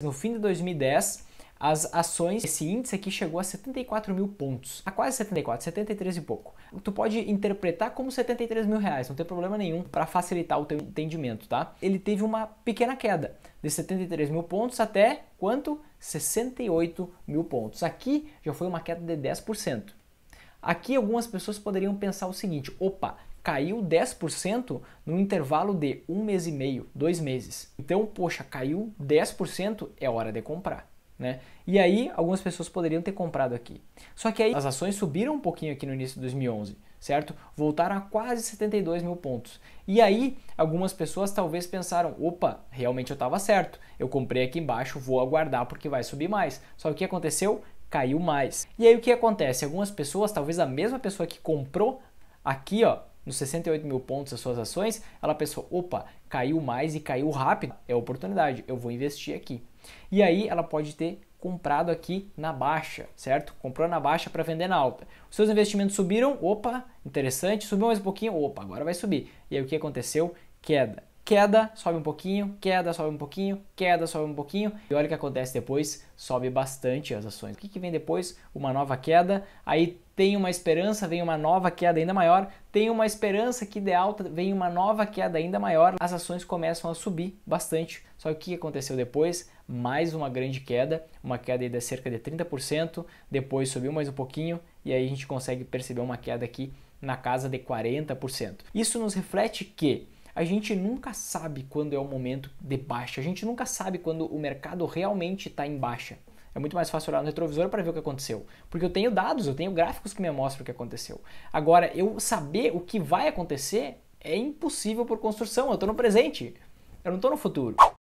No fim de 2010, as ações, esse índice aqui chegou a 74 mil pontos, a quase 74, 73 e pouco. Tu pode interpretar como 73 mil reais, não tem problema nenhum para facilitar o teu entendimento, tá? Ele teve uma pequena queda de 73 mil pontos até quanto? 68 mil pontos. Aqui já foi uma queda de 10%. Aqui algumas pessoas poderiam pensar o seguinte: opa, caiu 10% no intervalo de um mês e meio, dois meses. Então, poxa, caiu 10%, é hora de comprar. Né? E aí, algumas pessoas poderiam ter comprado aqui. Só que aí as ações subiram um pouquinho aqui no início de 2011, certo? Voltaram a quase 72 mil pontos. E aí, algumas pessoas talvez pensaram: opa, realmente eu estava certo. Eu comprei aqui embaixo, vou aguardar porque vai subir mais. Só que o que aconteceu? Caiu mais. E aí, o que acontece? Algumas pessoas, talvez a mesma pessoa que comprou aqui, ó, nos 68 mil pontos as suas ações, ela pensou: opa, caiu mais e caiu rápido, é oportunidade, eu vou investir aqui. E aí ela pode ter comprado aqui na baixa, certo? Comprou na baixa para vender na alta. Os seus investimentos subiram, opa, interessante, subiu mais um pouquinho, opa, agora vai subir. E aí o que aconteceu? Queda queda, sobe um pouquinho, queda, sobe um pouquinho, queda, sobe um pouquinho. E olha o que acontece depois, sobe bastante as ações. O que, que vem depois? Uma nova queda, aí tem uma esperança, vem uma nova queda ainda maior, tem uma esperança que de alta, vem uma nova queda ainda maior, as ações começam a subir bastante. Só que o que aconteceu depois? Mais uma grande queda, uma queda de cerca de 30%, depois subiu mais um pouquinho e aí a gente consegue perceber uma queda aqui na casa de 40%. Isso nos reflete que a gente nunca sabe quando é o momento de baixa, a gente nunca sabe quando o mercado realmente está em baixa. É muito mais fácil olhar no retrovisor para ver o que aconteceu. Porque eu tenho dados, eu tenho gráficos que me mostram o que aconteceu. Agora, eu saber o que vai acontecer é impossível por construção. Eu estou no presente, eu não estou no futuro.